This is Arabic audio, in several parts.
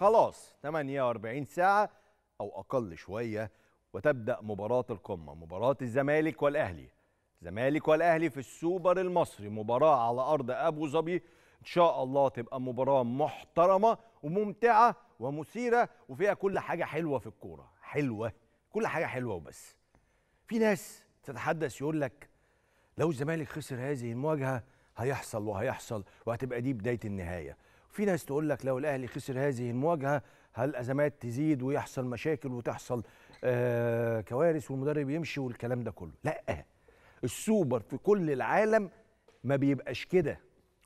خلاص 48 ساعة أو أقل شوية وتبدأ مباراة القمة مباراة الزمالك والأهلي الزمالك والأهلي في السوبر المصري مباراة على أرض أبو ظبي إن شاء الله تبقى مباراة محترمة وممتعة ومثيرة وفيها كل حاجة حلوة في الكورة حلوة كل حاجة حلوة وبس في ناس تتحدث يقول لك لو الزمالك خسر هذه المواجهة هيحصل وهيحصل وهتبقى دي بداية النهاية في ناس تقول لك لو الاهلي خسر هذه المواجهه هالازمات تزيد ويحصل مشاكل وتحصل آه كوارث والمدرب يمشي والكلام ده كله لا السوبر في كل العالم ما بيبقاش كده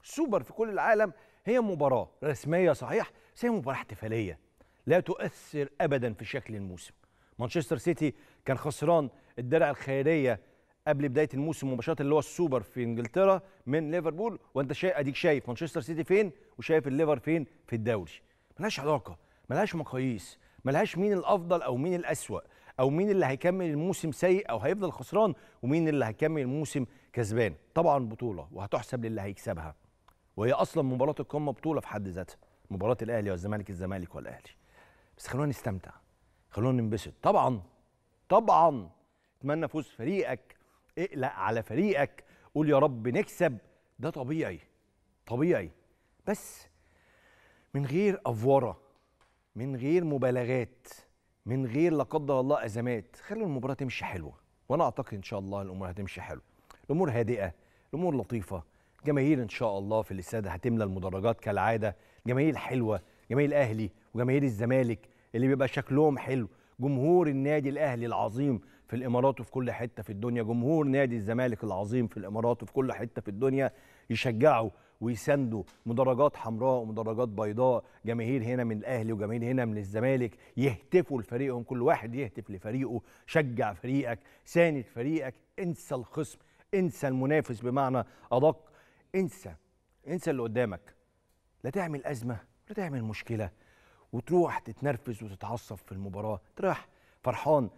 السوبر في كل العالم هي مباراه رسميه صحيح بس هي مباراه احتفاليه لا تؤثر ابدا في شكل الموسم مانشستر سيتي كان خسران الدرع الخيريه قبل بدايه الموسم مباشره اللي هو السوبر في انجلترا من ليفربول وانت شايف اديك شايف مانشستر سيتي فين وشايف الليفر فين في الدوري ملهاش علاقه ملهاش مقاييس ملهاش مين الافضل او مين الاسوا او مين اللي هيكمل الموسم سيء او هيفضل خسران ومين اللي هيكمل الموسم كسبان طبعا بطوله وهتحسب للي هيكسبها وهي اصلا مباراه القمه بطوله في حد ذاتها مباراه الاهلي والزمالك الزمالك والاهلي بس خلونا نستمتع خلونا ننبسط طبعا طبعا اتمنى فوز فريقك اقلق على فريقك قول يا رب نكسب ده طبيعي طبيعي بس من غير افوره من غير مبالغات من غير لا قدر الله ازمات خلوا المباراه تمشي حلوه وانا اعتقد ان شاء الله الامور هتمشي حلوه الامور هادئه الامور لطيفه جماهير ان شاء الله في الاستاد هتملى المدرجات كالعاده جماهير حلوه جماهير الاهلي وجماهير الزمالك اللي بيبقى شكلهم حلو جمهور النادي الاهلي العظيم في الامارات وفي كل حته في الدنيا جمهور نادي الزمالك العظيم في الامارات وفي كل حته في الدنيا يشجعوا ويساندوا مدرجات حمراء ومدرجات بيضاء جماهير هنا من الاهلي وجماهير هنا من الزمالك يهتفوا لفريقهم كل واحد يهتف لفريقه شجع فريقك ساند فريقك انسى الخصم انسى المنافس بمعنى ادق انسى انسى اللي قدامك لا تعمل ازمه لا تعمل مشكله وتروح تتنرفز وتتعصب في المباراه تروح فرحان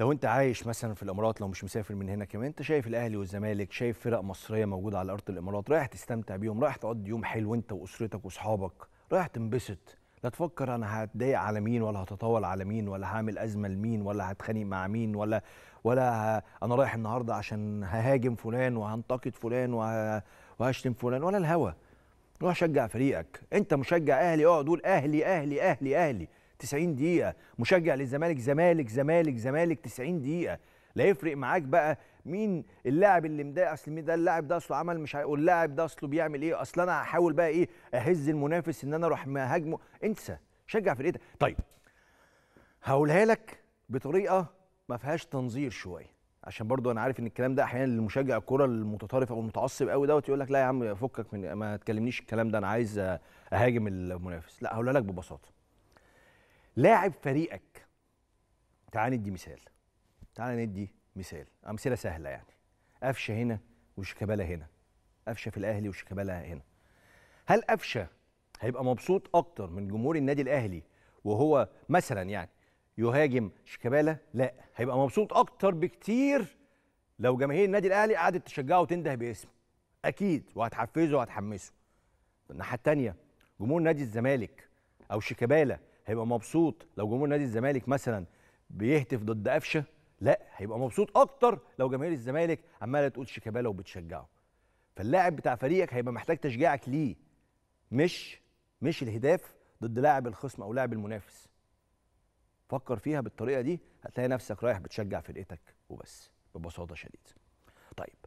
لو انت عايش مثلا في الامارات لو مش مسافر من هنا كمان انت شايف الاهلي والزمالك شايف فرق مصريه موجوده على ارض الامارات رايح تستمتع بيهم رايح تقضي يوم حلو انت واسرتك واصحابك رايح تنبسط لا تفكر انا هتضايق على مين ولا هتطاول على مين ولا هعمل ازمه لمين ولا هتخانق مع مين ولا ولا ه... انا رايح النهارده عشان ههاجم فلان وهنتقد فلان وه... وهشتم فلان ولا الهوى روح شجع فريقك انت مشجع اهلي اقعد اه، قول اهلي اهلي اهلي اهلي 90 دقيقه مشجع للزمالك زمالك زمالك زمالك 90 دقيقه لا يفرق معاك بقى مين اللاعب اللي مضايق اصل ده اللاعب ده اصله عمل مش واللاعب ده اصله بيعمل ايه اصل انا هحاول بقى ايه اهز المنافس ان انا اروح هاجمه انسى شجع فرقتك طيب هقولها لك بطريقه ما فيهاش تنظير شويه عشان برضو انا عارف ان الكلام ده احيانا لمشجع الكوره المتطرف او المتعصب قوي دوت يقول لك لا يا عم فكك من ما تكلمنيش الكلام ده انا عايز اهاجم المنافس لا هقولها لك ببساطه لاعب فريقك تعال ندي مثال تعال ندي مثال امثله سهله يعني قفشه هنا وشيكابالا هنا قفشه في الاهلي وشيكابالا هنا هل قفشه هيبقى مبسوط اكتر من جمهور النادي الاهلي وهو مثلا يعني يهاجم شيكابالا لا هيبقى مبسوط اكتر بكتير لو جماهير النادي الاهلي قعدت تشجعه وتنده باسمه اكيد وهتحفزه وهتحمسه الناحيه الثانيه جمهور نادي الزمالك او شيكابالا هيبقى مبسوط لو جمهور نادي الزمالك مثلا بيهتف ضد قفشه لا هيبقى مبسوط اكتر لو جماهير الزمالك عماله تقول شيكابالا وبتشجعه فاللاعب بتاع فريقك هيبقى محتاج تشجيعك ليه مش مش الهداف ضد لاعب الخصم او لاعب المنافس فكر فيها بالطريقه دي هتلاقي نفسك رايح بتشجع فرقتك وبس ببساطه شديده طيب